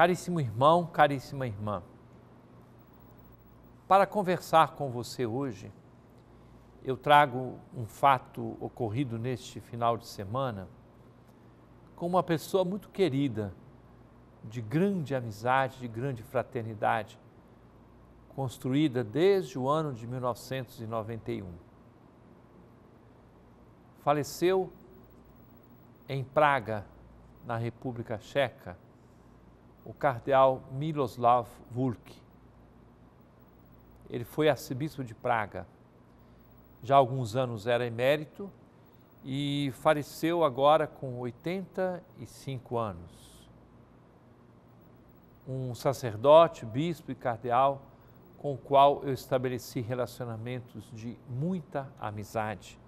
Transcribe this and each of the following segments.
Caríssimo irmão, caríssima irmã, para conversar com você hoje, eu trago um fato ocorrido neste final de semana com uma pessoa muito querida, de grande amizade, de grande fraternidade, construída desde o ano de 1991. Faleceu em Praga, na República Checa, o cardeal Miloslav Vulk. Ele foi arcebispo de Praga. Já há alguns anos era emérito e faleceu agora com 85 anos. Um sacerdote, bispo e cardeal com o qual eu estabeleci relacionamentos de muita amizade,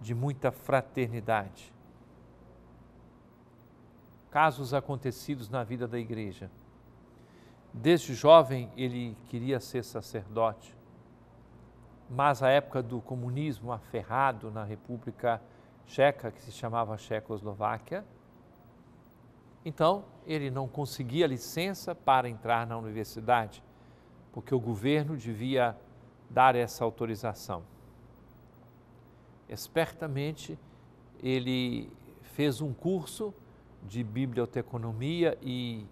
de muita fraternidade casos acontecidos na vida da igreja. Desde jovem ele queria ser sacerdote, mas a época do comunismo aferrado na República Checa, que se chamava Checoslováquia, então ele não conseguia licença para entrar na universidade, porque o governo devia dar essa autorização. Espertamente ele fez um curso de biblioteconomia e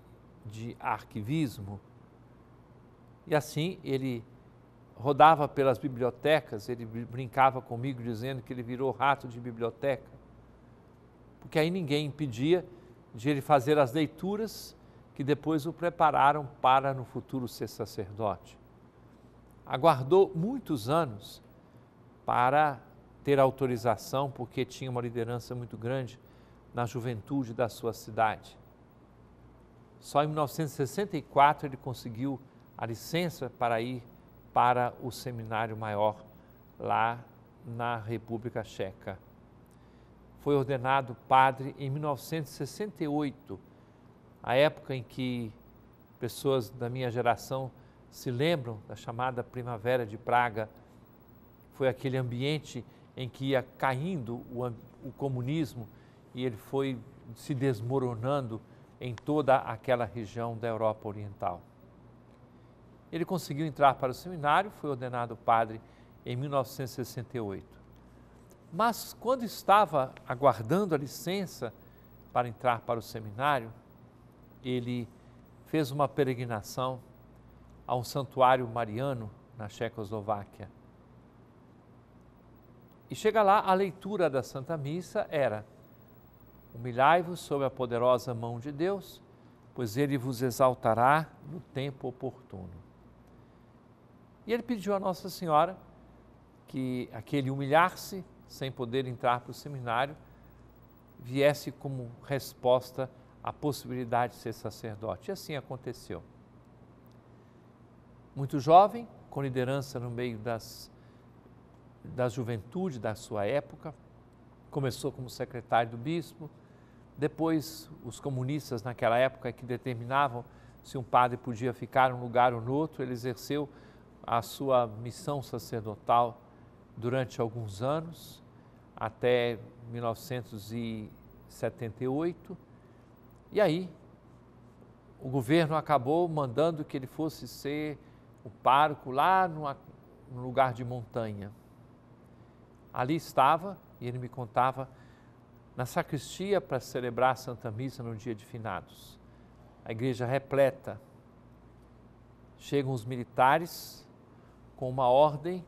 de arquivismo. E assim ele rodava pelas bibliotecas, ele brincava comigo dizendo que ele virou rato de biblioteca, porque aí ninguém impedia de ele fazer as leituras que depois o prepararam para no futuro ser sacerdote. Aguardou muitos anos para ter autorização, porque tinha uma liderança muito grande na juventude da sua cidade. Só em 1964 ele conseguiu a licença para ir para o seminário maior lá na República Checa. Foi ordenado padre em 1968, a época em que pessoas da minha geração se lembram da chamada Primavera de Praga. Foi aquele ambiente em que ia caindo o, o comunismo e ele foi se desmoronando em toda aquela região da Europa Oriental. Ele conseguiu entrar para o seminário, foi ordenado padre em 1968. Mas quando estava aguardando a licença para entrar para o seminário, ele fez uma peregrinação a um santuário mariano na Checoslováquia. E chega lá, a leitura da Santa Missa era Humilhai-vos sob a poderosa mão de Deus, pois ele vos exaltará no tempo oportuno. E ele pediu a Nossa Senhora que aquele humilhar-se, sem poder entrar para o seminário, viesse como resposta à possibilidade de ser sacerdote. E assim aconteceu. Muito jovem, com liderança no meio das, da juventude da sua época, começou como secretário do bispo, depois os comunistas naquela época que determinavam se um padre podia ficar num lugar ou no outro, ele exerceu a sua missão sacerdotal durante alguns anos, até 1978. E aí, o governo acabou mandando que ele fosse ser o parco lá num lugar de montanha. Ali estava e ele me contava na sacristia para celebrar a Santa Missa no dia de finados. A igreja repleta. Chegam os militares com uma ordem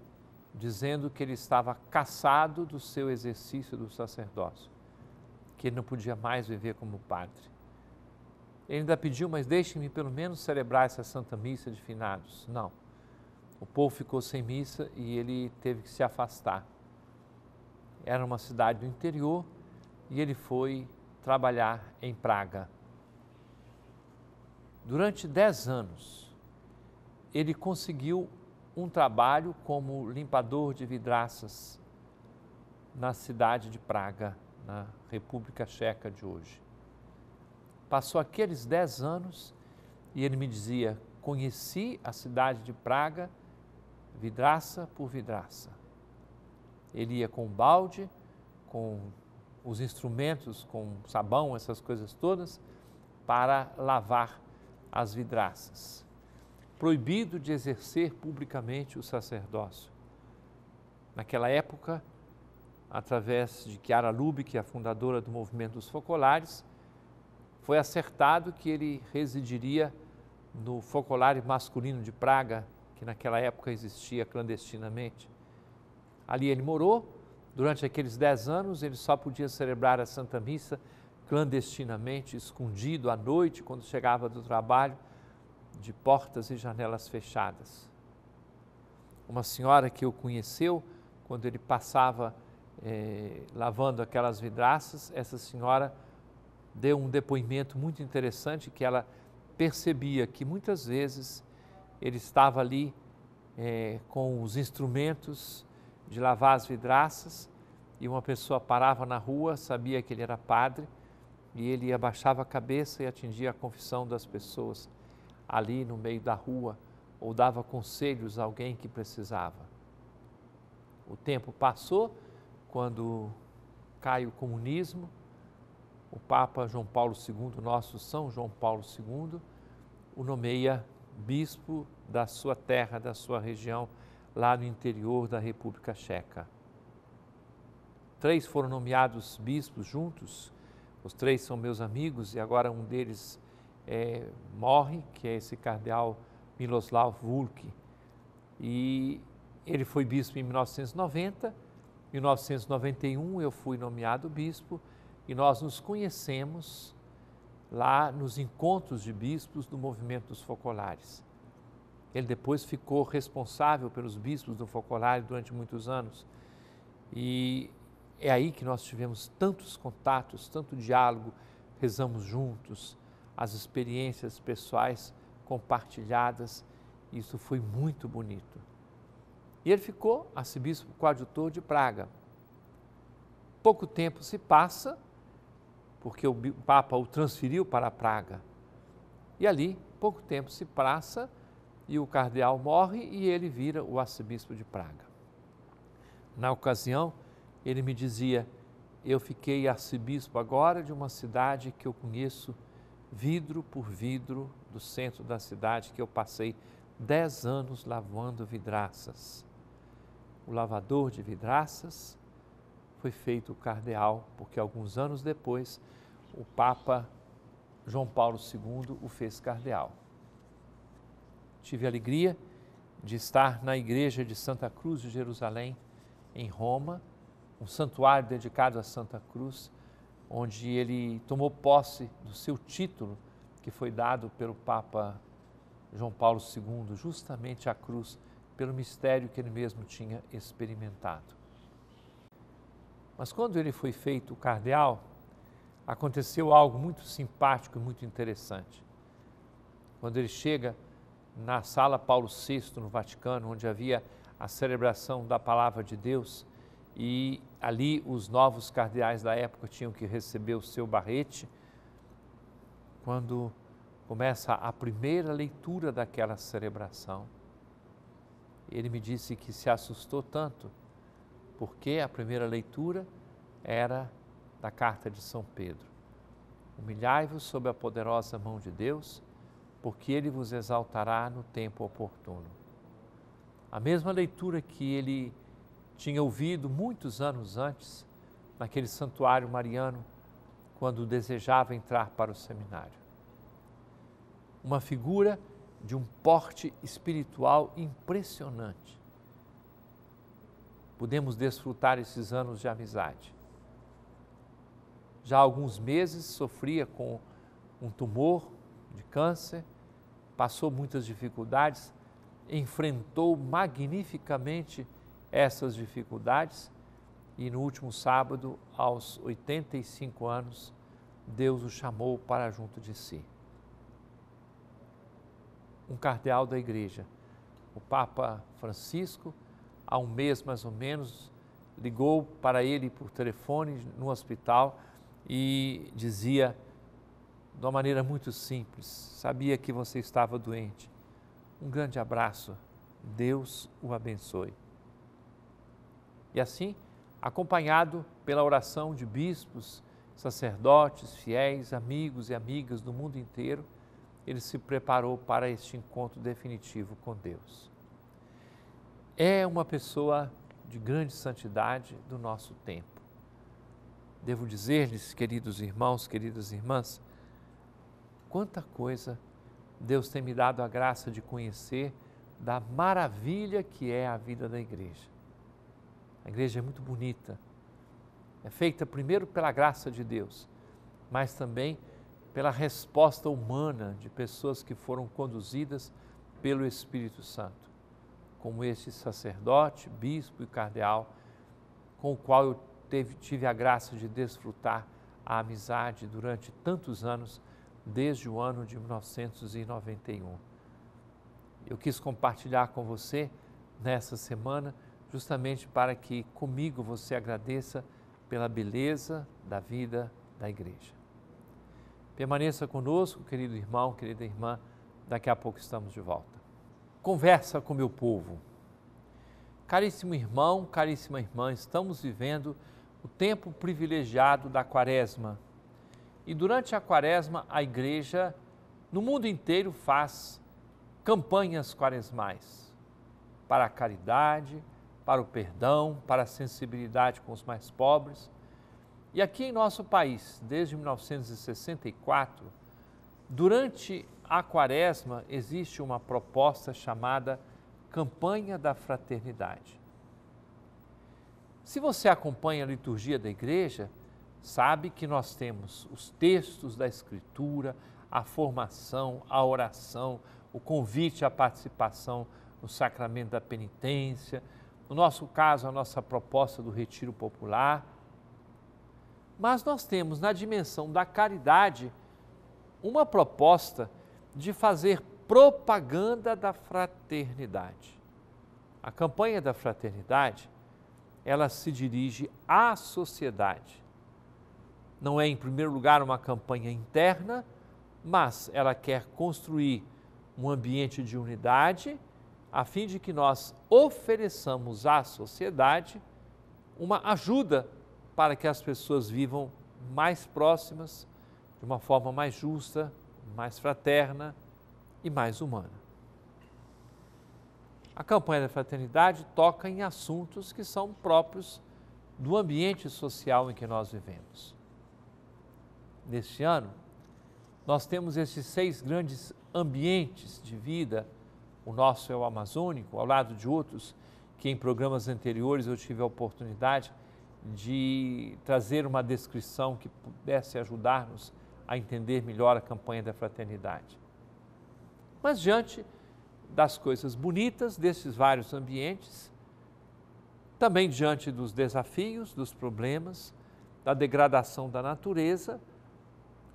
dizendo que ele estava cassado do seu exercício do sacerdócio, que ele não podia mais viver como padre. Ele ainda pediu, mas deixe-me pelo menos celebrar essa Santa Missa de finados. Não. O povo ficou sem missa e ele teve que se afastar era uma cidade do interior, e ele foi trabalhar em Praga. Durante dez anos, ele conseguiu um trabalho como limpador de vidraças na cidade de Praga, na República Checa de hoje. Passou aqueles dez anos e ele me dizia: conheci a cidade de Praga, vidraça por vidraça. Ele ia com balde, com os instrumentos, com sabão, essas coisas todas, para lavar as vidraças. Proibido de exercer publicamente o sacerdócio. Naquela época, através de Chiara Lube, que é a fundadora do movimento dos focolares, foi acertado que ele residiria no focolare masculino de Praga, que naquela época existia clandestinamente. Ali ele morou. Durante aqueles dez anos, ele só podia celebrar a Santa Missa clandestinamente, escondido à noite, quando chegava do trabalho, de portas e janelas fechadas. Uma senhora que o conheceu, quando ele passava eh, lavando aquelas vidraças, essa senhora deu um depoimento muito interessante que ela percebia que muitas vezes ele estava ali eh, com os instrumentos de lavar as vidraças e uma pessoa parava na rua, sabia que ele era padre e ele abaixava a cabeça e atingia a confissão das pessoas ali no meio da rua ou dava conselhos a alguém que precisava. O tempo passou quando cai o comunismo, o Papa João Paulo II, nosso São João Paulo II, o nomeia bispo da sua terra, da sua região, lá no interior da República Checa. Três foram nomeados bispos juntos, os três são meus amigos e agora um deles é, morre, que é esse cardeal Miloslav Vulk. E ele foi bispo em 1990, Em 1991 eu fui nomeado bispo e nós nos conhecemos lá nos encontros de bispos do movimento dos focolares. Ele depois ficou responsável pelos bispos do Focolare durante muitos anos. E é aí que nós tivemos tantos contatos, tanto diálogo, rezamos juntos, as experiências pessoais compartilhadas. Isso foi muito bonito. E ele ficou arcebispo coadjutor de Praga. Pouco tempo se passa, porque o Papa o transferiu para Praga. E ali, pouco tempo se passa, e o cardeal morre e ele vira o arcebispo de Praga. Na ocasião, ele me dizia: Eu fiquei arcebispo agora de uma cidade que eu conheço vidro por vidro do centro da cidade, que eu passei dez anos lavando vidraças. O lavador de vidraças foi feito cardeal, porque alguns anos depois o Papa João Paulo II o fez cardeal tive a alegria de estar na igreja de Santa Cruz de Jerusalém, em Roma, um santuário dedicado a Santa Cruz, onde ele tomou posse do seu título que foi dado pelo Papa João Paulo II, justamente à cruz, pelo mistério que ele mesmo tinha experimentado. Mas quando ele foi feito cardeal, aconteceu algo muito simpático e muito interessante. Quando ele chega na sala Paulo VI, no Vaticano, onde havia a celebração da Palavra de Deus, e ali os novos cardeais da época tinham que receber o seu barrete. Quando começa a primeira leitura daquela celebração, ele me disse que se assustou tanto, porque a primeira leitura era da carta de São Pedro. Humilhai-vos sob a poderosa mão de Deus porque ele vos exaltará no tempo oportuno. A mesma leitura que ele tinha ouvido muitos anos antes, naquele santuário mariano, quando desejava entrar para o seminário. Uma figura de um porte espiritual impressionante. Podemos desfrutar esses anos de amizade. Já há alguns meses sofria com um tumor de câncer, passou muitas dificuldades, enfrentou magnificamente essas dificuldades e no último sábado, aos 85 anos, Deus o chamou para junto de si. Um cardeal da igreja, o Papa Francisco, há um mês mais ou menos, ligou para ele por telefone no hospital e dizia: de uma maneira muito simples. Sabia que você estava doente. Um grande abraço. Deus o abençoe. E assim, acompanhado pela oração de bispos, sacerdotes, fiéis, amigos e amigas do mundo inteiro, ele se preparou para este encontro definitivo com Deus. É uma pessoa de grande santidade do nosso tempo. Devo dizer-lhes, queridos irmãos, queridas irmãs, quanta coisa Deus tem me dado a graça de conhecer da maravilha que é a vida da igreja. A igreja é muito bonita. É feita primeiro pela graça de Deus, mas também pela resposta humana de pessoas que foram conduzidas pelo Espírito Santo, como este sacerdote, bispo e cardeal, com o qual eu teve, tive a graça de desfrutar a amizade durante tantos anos desde o ano de 1991. Eu quis compartilhar com você nessa semana, justamente para que comigo você agradeça pela beleza da vida da igreja. Permaneça conosco, querido irmão, querida irmã, daqui a pouco estamos de volta. Conversa com meu povo. Caríssimo irmão, caríssima irmã, estamos vivendo o tempo privilegiado da quaresma e durante a quaresma, a igreja no mundo inteiro faz campanhas quaresmais para a caridade, para o perdão, para a sensibilidade com os mais pobres. E aqui em nosso país, desde 1964, durante a quaresma existe uma proposta chamada Campanha da Fraternidade. Se você acompanha a liturgia da igreja, sabe que nós temos os textos da Escritura, a formação, a oração, o convite à participação no sacramento da penitência, no nosso caso, a nossa proposta do retiro popular. Mas nós temos na dimensão da caridade uma proposta de fazer propaganda da fraternidade. A campanha da fraternidade, ela se dirige à sociedade não é, em primeiro lugar, uma campanha interna, mas ela quer construir um ambiente de unidade a fim de que nós ofereçamos à sociedade uma ajuda para que as pessoas vivam mais próximas, de uma forma mais justa, mais fraterna e mais humana. A campanha da fraternidade toca em assuntos que são próprios do ambiente social em que nós vivemos neste ano, nós temos esses seis grandes ambientes de vida. O nosso é o amazônico, ao lado de outros que em programas anteriores eu tive a oportunidade de trazer uma descrição que pudesse ajudar-nos a entender melhor a campanha da fraternidade. Mas diante das coisas bonitas desses vários ambientes, também diante dos desafios, dos problemas, da degradação da natureza,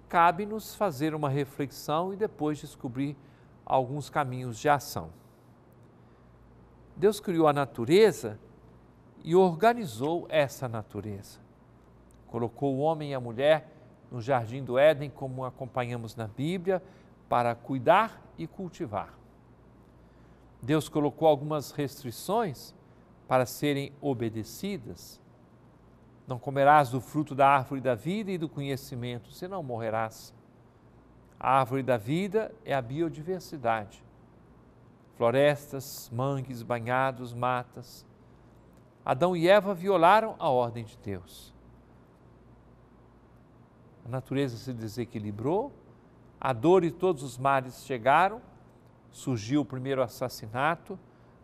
cabe-nos fazer uma reflexão e depois descobrir alguns caminhos de ação. Deus criou a natureza e organizou essa natureza. Colocou o homem e a mulher no jardim do Éden, como acompanhamos na Bíblia, para cuidar e cultivar. Deus colocou algumas restrições para serem obedecidas não comerás do fruto da árvore da vida e do conhecimento, senão morrerás. A árvore da vida é a biodiversidade. Florestas, mangues, banhados, matas. Adão e Eva violaram a ordem de Deus. A natureza se desequilibrou, a dor e todos os males chegaram, surgiu o primeiro assassinato,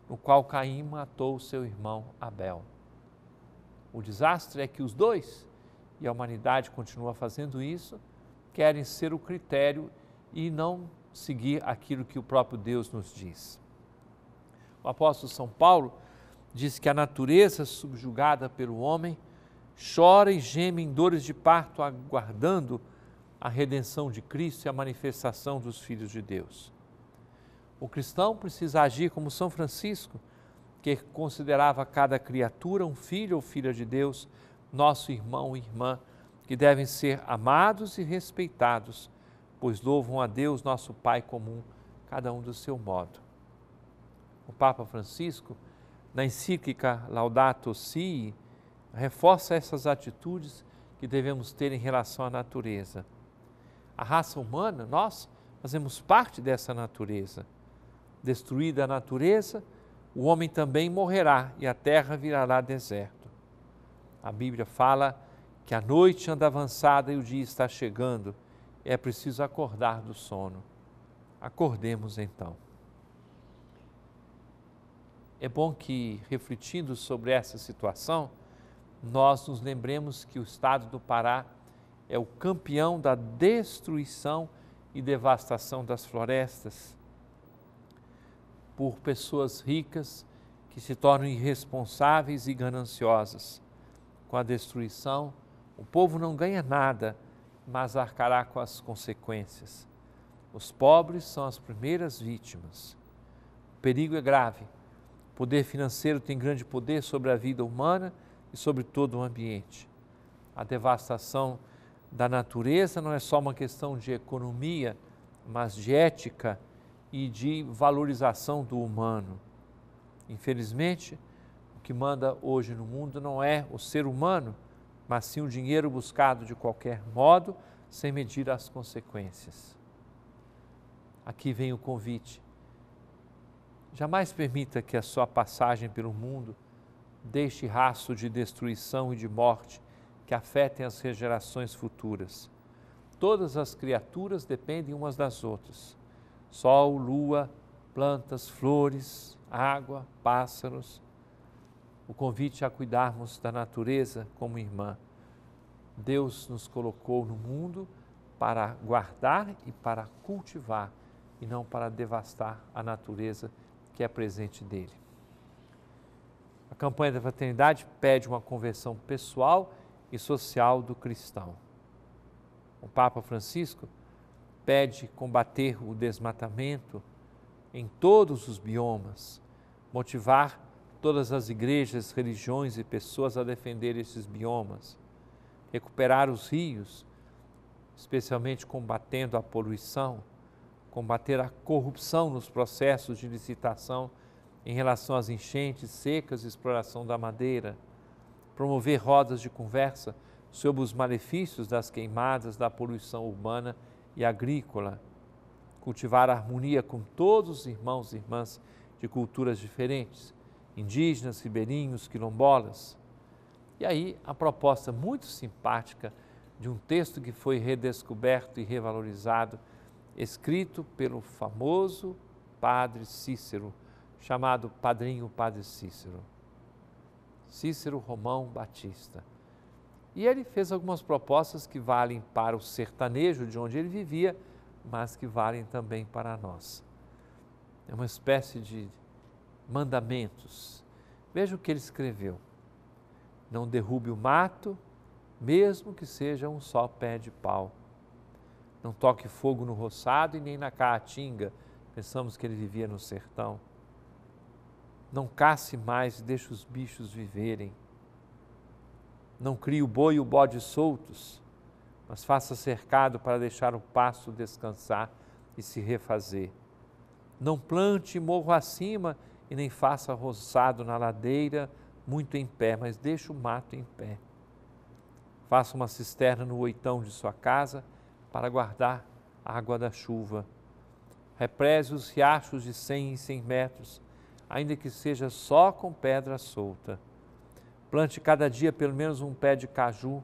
no qual Caim matou seu irmão Abel. O desastre é que os dois, e a humanidade continua fazendo isso, querem ser o critério e não seguir aquilo que o próprio Deus nos diz. O apóstolo São Paulo diz que a natureza subjugada pelo homem chora e geme em dores de parto, aguardando a redenção de Cristo e a manifestação dos filhos de Deus. O cristão precisa agir como São Francisco, que considerava cada criatura um filho ou filha de Deus, nosso irmão e irmã, que devem ser amados e respeitados, pois louvam a Deus, nosso Pai comum, cada um do seu modo. O Papa Francisco, na encíclica Laudato Si, reforça essas atitudes que devemos ter em relação à natureza. A raça humana, nós fazemos parte dessa natureza. Destruída a natureza, o homem também morrerá e a terra virará deserto. A Bíblia fala que a noite anda avançada e o dia está chegando, é preciso acordar do sono. Acordemos então. É bom que, refletindo sobre essa situação, nós nos lembremos que o estado do Pará é o campeão da destruição e devastação das florestas por pessoas ricas que se tornam irresponsáveis e gananciosas. Com a destruição, o povo não ganha nada, mas arcará com as consequências. Os pobres são as primeiras vítimas. O perigo é grave. O poder financeiro tem grande poder sobre a vida humana e sobre todo o ambiente. A devastação da natureza não é só uma questão de economia, mas de ética e de valorização do humano. Infelizmente, o que manda hoje no mundo não é o ser humano, mas sim o dinheiro buscado de qualquer modo, sem medir as consequências. Aqui vem o convite. Jamais permita que a sua passagem pelo mundo deixe rastro de destruição e de morte que afetem as gerações futuras. Todas as criaturas dependem umas das outras. Sol, lua, plantas, flores, água, pássaros. O convite a cuidarmos da natureza como irmã. Deus nos colocou no mundo para guardar e para cultivar e não para devastar a natureza que é presente dele. A campanha da fraternidade pede uma conversão pessoal e social do cristão. O Papa Francisco pede combater o desmatamento em todos os biomas, motivar todas as igrejas, religiões e pessoas a defender esses biomas, recuperar os rios, especialmente combatendo a poluição, combater a corrupção nos processos de licitação em relação às enchentes, secas e exploração da madeira, promover rodas de conversa sobre os malefícios das queimadas, da poluição urbana e agrícola, cultivar a harmonia com todos os irmãos e irmãs de culturas diferentes, indígenas, ribeirinhos, quilombolas. E aí a proposta muito simpática de um texto que foi redescoberto e revalorizado, escrito pelo famoso Padre Cícero, chamado Padrinho Padre Cícero. Cícero Romão Batista. E ele fez algumas propostas que valem para o sertanejo de onde ele vivia, mas que valem também para nós. É uma espécie de mandamentos. Veja o que ele escreveu: Não derrube o mato, mesmo que seja um só pé de pau. Não toque fogo no roçado e nem na caatinga. Pensamos que ele vivia no sertão. Não casse mais e deixe os bichos viverem. Não crie o boi e o bode soltos, mas faça cercado para deixar o pasto descansar e se refazer. Não plante morro acima e nem faça roçado na ladeira, muito em pé, mas deixe o mato em pé. Faça uma cisterna no oitão de sua casa para guardar a água da chuva. Represe os riachos de cem em cem metros, ainda que seja só com pedra solta Plante cada dia pelo menos um pé de caju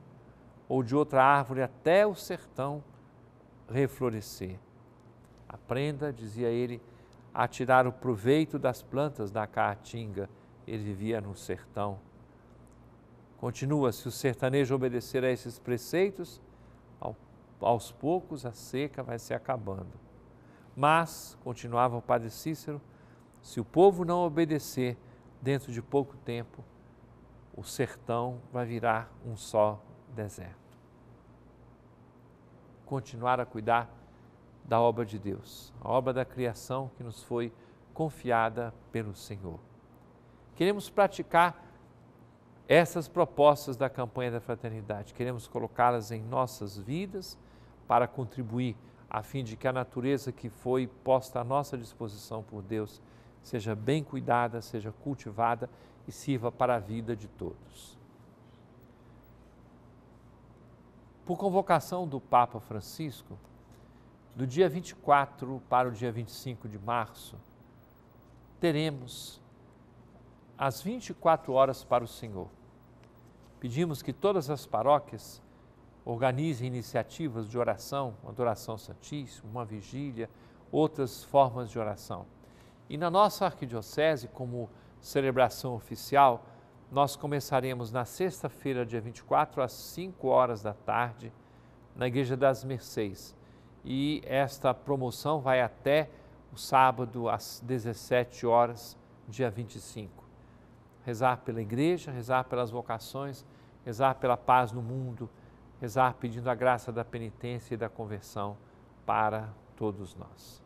ou de outra árvore até o sertão reflorescer. Aprenda, dizia ele, a tirar o proveito das plantas da caatinga. Ele vivia no sertão. Continua, se o sertanejo obedecer a esses preceitos, aos poucos a seca vai se acabando. Mas, continuava o padre Cícero, se o povo não obedecer, dentro de pouco tempo o sertão vai virar um só deserto. Continuar a cuidar da obra de Deus, a obra da criação que nos foi confiada pelo Senhor. Queremos praticar essas propostas da campanha da fraternidade, queremos colocá-las em nossas vidas para contribuir a fim de que a natureza que foi posta à nossa disposição por Deus seja bem cuidada, seja cultivada e sirva para a vida de todos. Por convocação do Papa Francisco, do dia 24 para o dia 25 de março, teremos as 24 horas para o Senhor. Pedimos que todas as paróquias organizem iniciativas de oração, uma adoração santíssima, uma vigília, outras formas de oração. E na nossa arquidiocese, como celebração oficial, nós começaremos na sexta-feira, dia 24, às 5 horas da tarde, na Igreja das Mercês. E esta promoção vai até o sábado, às 17 horas, dia 25. Rezar pela igreja, rezar pelas vocações, rezar pela paz no mundo, rezar pedindo a graça da penitência e da conversão para todos nós.